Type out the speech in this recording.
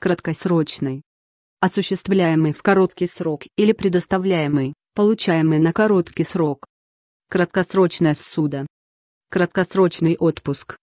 краткосрочный, осуществляемый в короткий срок или предоставляемый, получаемый на короткий срок, краткосрочное ссуда, краткосрочный отпуск.